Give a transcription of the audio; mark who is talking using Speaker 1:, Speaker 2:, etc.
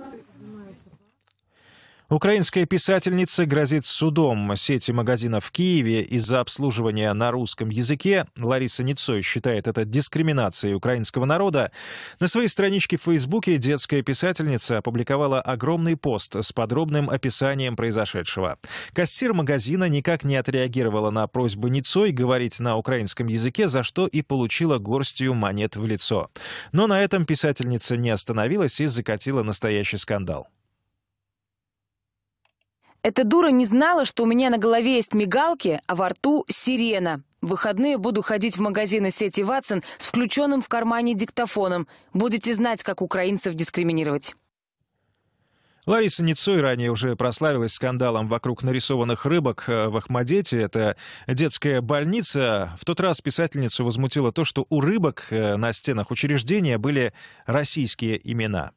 Speaker 1: months Украинская писательница грозит судом. Сети магазинов в Киеве из-за обслуживания на русском языке. Лариса Ницой считает это дискриминацией украинского народа. На своей страничке в Фейсбуке детская писательница опубликовала огромный пост с подробным описанием произошедшего. Кассир магазина никак не отреагировала на просьбу Ницой говорить на украинском языке, за что и получила горстью монет в лицо. Но на этом писательница не остановилась и закатила настоящий скандал.
Speaker 2: Эта дура не знала, что у меня на голове есть мигалки, а во рту сирена. В выходные буду ходить в магазины сети «Ватсон» с включенным в кармане диктофоном. Будете знать, как украинцев дискриминировать.
Speaker 1: Лариса Ницой ранее уже прославилась скандалом вокруг нарисованных рыбок э, в Ахмадете. Это детская больница. В тот раз писательницу возмутило то, что у рыбок э, на стенах учреждения были российские имена.